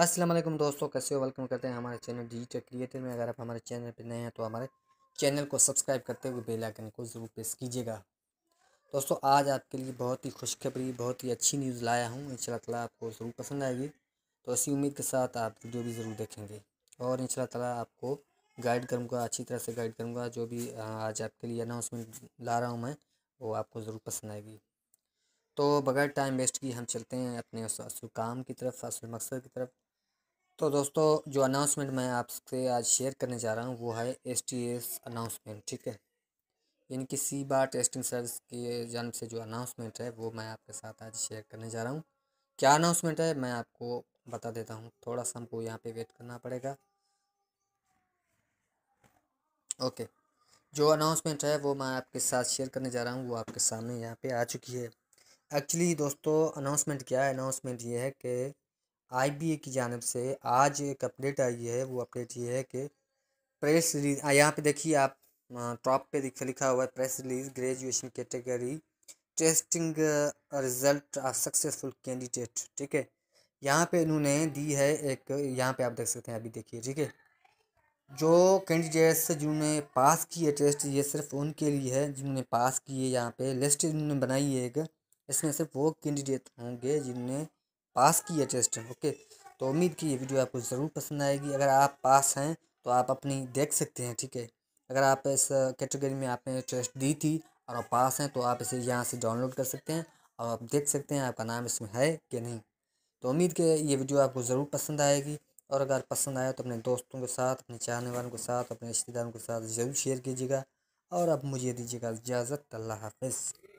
असलम दोस्तों कैसे हो वेलकम करते हैं हमारे चैनल डिजिटल क्रिएटर में अगर आप हमारे चैनल पर नए हैं तो हमारे चैनल को सब्सक्राइब करते हुए बेल आइकन को ज़रूर प्रेस कीजिएगा दोस्तों आज आपके लिए बहुत ही खुशखबरी बहुत ही अच्छी न्यूज़ लाया हूँ इन तला आपको ज़रूर पसंद आएगी तो इसी उम्मीद के साथ आप वीडियो भी ज़रूर देखेंगे और इन तला आपको गाइड करूँगा अच्छी तरह से गाइड करूँगा जो भी आज आपके लिए अनाउंसमेंट ला रहा हूँ मैं वो आपको ज़रूर पसंद आएगी तो बगैर टाइम वेस्ट की हम चलते हैं अपने असल काम की तरफ असल मकसद की तरफ तो दोस्तों जो अनाउंसमेंट मैं आपसे आज शेयर करने जा रहा हूँ वो है एस टी एस अनाउंसमेंट ठीक है यानी कि सी बार टेस्टिंग सर्विस के जन्म से जो अनाउंसमेंट है वो मैं आपके साथ आज शेयर करने जा रहा हूँ क्या अनाउंसमेंट है मैं आपको बता देता हूँ थोड़ा सा हमको यहाँ पे वेट करना पड़ेगा ओके जो अनाउंसमेंट है वो मैं आपके साथ शेयर करने जा रहा हूँ वो आपके सामने यहाँ पे आ चुकी है एक्चुअली दोस्तों अनाउंसमेंट क्या है अनाउंसमेंट ये है कि आईबीए की जानब से आज एक अपडेट आई है वो अपडेट ये है कि प्रेस रिलीज यहाँ पे देखिए आप टॉप पे लिखा लिखा हुआ है press release graduation category testing result of successful candidate ठीक है यहाँ पे इन्होंने दी है एक यहाँ पे आप देख सकते हैं अभी देखिए ठीक है जो कैंडिडेट्स जिन्होंने पास किए टेस्ट ये सिर्फ उनके लिए है जिन्होंने पास किए यहाँ पे लिस्ट इन्होंने बनाई है एक इसमें सिर्फ वो कैंडिडेट होंगे जिन्होंने पास की है टेस्ट ओके तो उम्मीद की ये वीडियो आपको ज़रूर पसंद आएगी अगर आप पास हैं तो आप अपनी देख सकते हैं ठीक है अगर आप इस कैटेगरी में आपने टेस्ट दी थी और आप पास हैं तो आप इसे यहाँ से डाउनलोड कर सकते हैं और आप देख सकते हैं आपका नाम इसमें है कि नहीं तो उम्मीद के ये वीडियो आपको ज़रूर पसंद आएगी और अगर पसंद आया तो अपने दोस्तों के साथ अपने चाहने वालों के साथ अपने रिश्तेदारों के साथ ज़रूर शेयर कीजिएगा और अब मुझे दीजिएगा इजाज़त अल्लाह हाफिज़